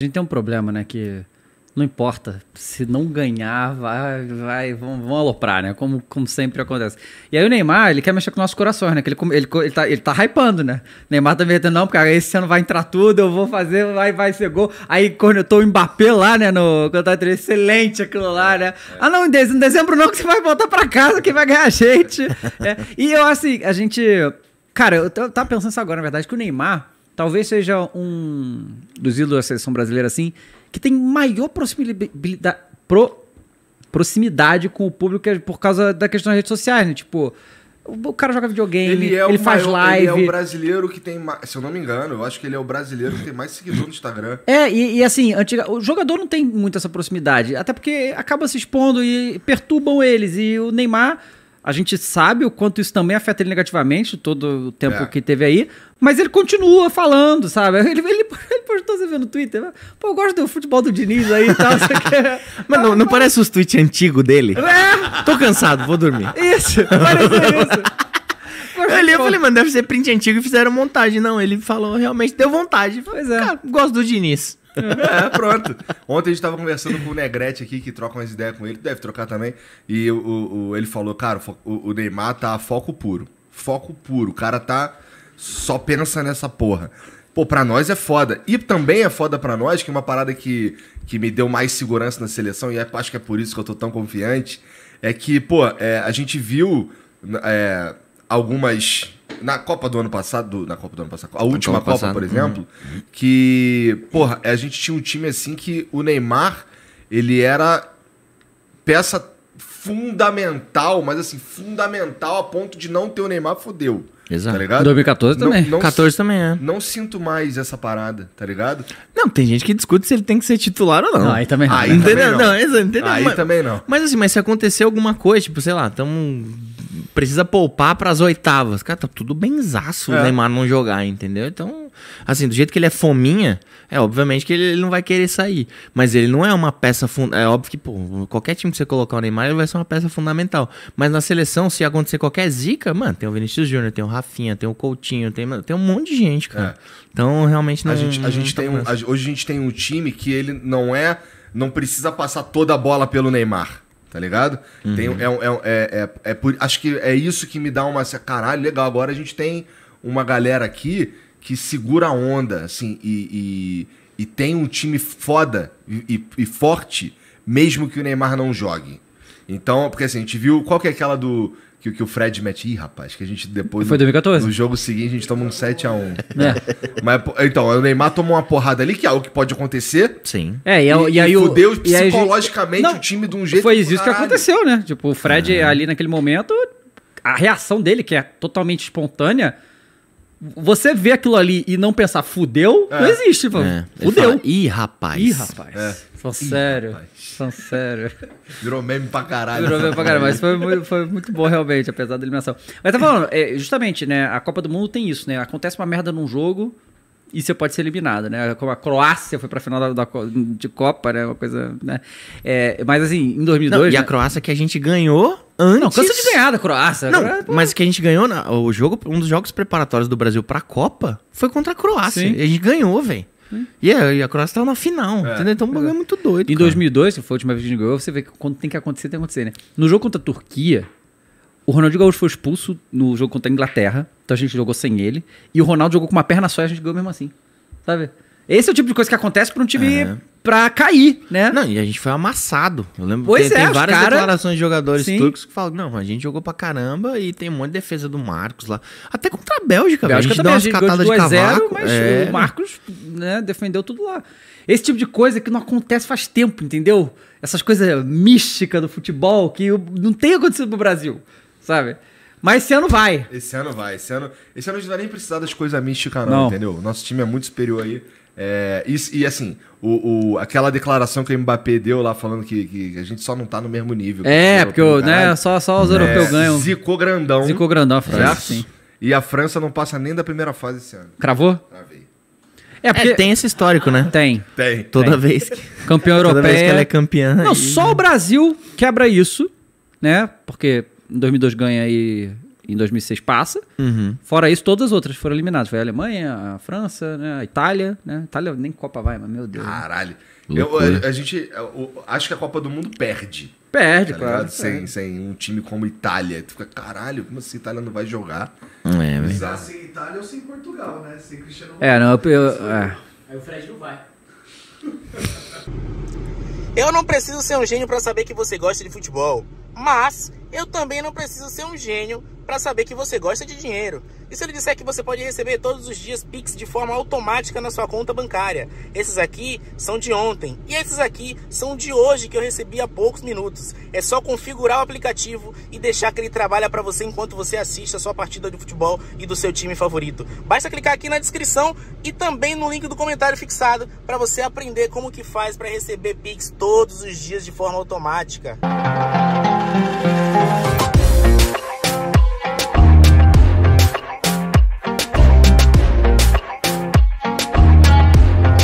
A gente tem um problema, né? Que não importa. Se não ganhar, vai, vai, vão, vão aloprar, né? Como, como sempre acontece. E aí o Neymar, ele quer mexer com nossos corações, né? Que ele, ele, ele, tá, ele tá hypando, né? O Neymar tá metendo, não, porque esse ano vai entrar tudo, eu vou fazer, vai, vai ser gol. Aí conectou o Mbappé lá, né? No cantar excelente aquilo lá, né? É, é. Ah, não, em dezembro não, que você vai voltar pra casa, que vai ganhar a gente. é. E eu, assim, a gente. Cara, eu tava pensando isso agora, na verdade, que o Neymar talvez seja um dos ídolos da seleção brasileira, assim, que tem maior proximidade, pro, proximidade com o público é por causa da questão das redes sociais, né? Tipo, o cara joga videogame, ele, é ele faz maior, live. Ele é o brasileiro que tem mais. Se eu não me engano, eu acho que ele é o brasileiro que tem mais seguidor no Instagram. É, e, e assim, antiga, o jogador não tem muito essa proximidade. Até porque acaba se expondo e perturbam eles. E o Neymar a gente sabe o quanto isso também afeta ele negativamente, todo o tempo é. que teve aí. Mas ele continua falando, sabe? Ele, ele, ele postou você vendo no Twitter. Pô, eu gosto do futebol do Diniz aí e tal. mas não, não parece os tweets antigos dele? É. Tô cansado, vou dormir. Isso, parece isso. Eu, eu falei, mano, deve ser print antigo e fizeram montagem. Não, ele falou, realmente deu vontade. pois é. Cara, gosto do Diniz. é, pronto. Ontem a gente tava conversando com o Negrete aqui, que troca umas ideias com ele, deve trocar também. E o, o ele falou, cara, o, o Neymar tá foco puro. Foco puro. O cara tá só pensa nessa porra. Pô, pra nós é foda. E também é foda pra nós, que é uma parada que, que me deu mais segurança na seleção, e é, acho que é por isso que eu tô tão confiante, é que, pô, é, a gente viu é, algumas na Copa do ano passado, na Copa do ano passado, a última Copa, por uhum. exemplo, uhum. que, porra, a gente tinha um time assim que o Neymar, ele era peça fundamental, mas assim, fundamental a ponto de não ter o Neymar, fodeu. Tá Exato. Tá ligado? 2014 também. Não, não 14 também é. Não sinto mais essa parada, tá ligado? Não, tem gente que discute se ele tem que ser titular ou não. não aí também, aí não. Entendeu? Também não. não, entendeu? Aí mas, também não. Mas assim, mas se acontecer alguma coisa, tipo, sei lá, estamos precisa poupar para as oitavas. Cara, tá tudo benzaço é. o Neymar não jogar, entendeu? Então, assim, do jeito que ele é fominha, é obviamente que ele, ele não vai querer sair. Mas ele não é uma peça fundamental. É óbvio que, pô, qualquer time que você colocar o Neymar, ele vai ser uma peça fundamental. Mas na seleção, se acontecer qualquer zica, mano, tem o Vinícius Júnior, tem o Rafinha, tem o Coutinho, tem, mano, tem um monte de gente, é. cara. É. Então, realmente não. A gente, a gente tá tem um, a, hoje a gente tem um time que ele não é. Não precisa passar toda a bola pelo Neymar tá ligado? Uhum. Tem, é, é, é, é, é por, acho que é isso que me dá uma. Caralho, legal, agora a gente tem uma galera aqui que segura a onda, assim, e, e, e tem um time foda e, e, e forte, mesmo que o Neymar não jogue. Então, porque assim, a gente viu. Qual que é aquela do. Que, que o Fred mete. Ih, rapaz, que a gente depois. Foi 2014? No jogo seguinte, a gente toma um 7x1. É. Mas, então, o Neymar tomou uma porrada ali, que é algo que pode acontecer. Sim. É, e, é e, e aí. Fudeu e psicologicamente o time de um jeito. Foi isso que aconteceu, né? Tipo, o Fred é. ali naquele momento. A reação dele, que é totalmente espontânea, você vê aquilo ali e não pensar, fudeu, é. não existe, mano. É. Fudeu. Fala, Ih, rapaz. Ih, rapaz. É. São sério. São sério. Virou meme pra caralho. Virou meme pra caralho, mas foi, muito, foi muito bom realmente, apesar da eliminação. Mas tá falando, é, justamente, né? A Copa do Mundo tem isso, né? Acontece uma merda num jogo, e você pode ser eliminado, né? Como a Croácia foi para a final da, da, de Copa, né? Uma coisa, né? É, mas assim, em 2002... Não, e a né? Croácia que a gente ganhou antes... Não, cansa de ganhar da Croácia. Não, Croácia, é, mas que a gente ganhou... Na, o jogo, um dos jogos preparatórios do Brasil para a Copa foi contra a Croácia. Sim. E a gente ganhou, velho. Hum. Yeah, e a Croácia tava na final, é. entendeu? Então o um bagulho é muito doido. Em cara. 2002, que foi a última vez que a gente ganhou, você vê que quando tem que acontecer, tem que acontecer, né? No jogo contra a Turquia, o Ronaldinho Gaúcho foi expulso no jogo contra a Inglaterra, então a gente jogou sem ele. E o Ronaldo jogou com uma perna só e a gente ganhou mesmo assim. Sabe? Esse é o tipo de coisa que acontece para um time para é. pra cair, né? Não, e a gente foi amassado. Eu lembro pois tem, é, tem várias cara... declarações de jogadores Sim. turcos que falam: não, a gente jogou pra caramba e tem um monte de defesa do Marcos lá. Até contra a Bélgica, Bélgica velho. A gente também, deu umas catadas de, cavaco. Mas é. o Marcos né, defendeu tudo lá. Esse tipo de coisa que não acontece faz tempo, entendeu? Essas coisas místicas do futebol que não tem acontecido no Brasil sabe? Mas esse ano vai. Esse ano vai. Esse ano, esse ano a gente não vai nem precisar das coisas místicas, não, não. entendeu? Nosso time é muito superior aí. É, e, e, assim, o, o, aquela declaração que o Mbappé deu lá falando que, que a gente só não tá no mesmo nível. É, porque europeu, né, só, só os europeus é, ganham. Zicou grandão. Zicou grandão a França, sim. E a França não passa nem da primeira fase esse ano. Cravou? Cravei. É, porque... É, tem esse histórico, né? Tem. Tem. Toda tem. vez que... Campeão europeu. Toda vez que ela é campeã. Não, só né? o Brasil quebra isso, né? Porque em 2002 ganha e em 2006 passa. Uhum. Fora isso, todas as outras foram eliminadas. Foi a Alemanha, a França, né? a Itália. Né? A Itália nem Copa vai, mas meu Deus. Né. Caralho. Eu, a, a, gente. Eu, é, acho que a Copa do Mundo perde. Perde, tá claro. Sem, é. sem um time como Itália. Tu fica, caralho, como assim Itália não vai jogar? É, Bizarro. Mas... Sem assim, Itália ou sem Portugal, né? Sem Cristiano Ronaldo. É, não, eu, eu, é. Aí o Fred não vai. eu não preciso ser um gênio para saber que você gosta de futebol. Mas eu também não preciso ser um gênio para saber que você gosta de dinheiro. E se ele disser que você pode receber todos os dias Pix de forma automática na sua conta bancária? Esses aqui são de ontem e esses aqui são de hoje que eu recebi há poucos minutos. É só configurar o aplicativo e deixar que ele trabalhe para você enquanto você assiste a sua partida de futebol e do seu time favorito. Basta clicar aqui na descrição e também no link do comentário fixado para você aprender como que faz para receber Pix todos os dias de forma automática. Música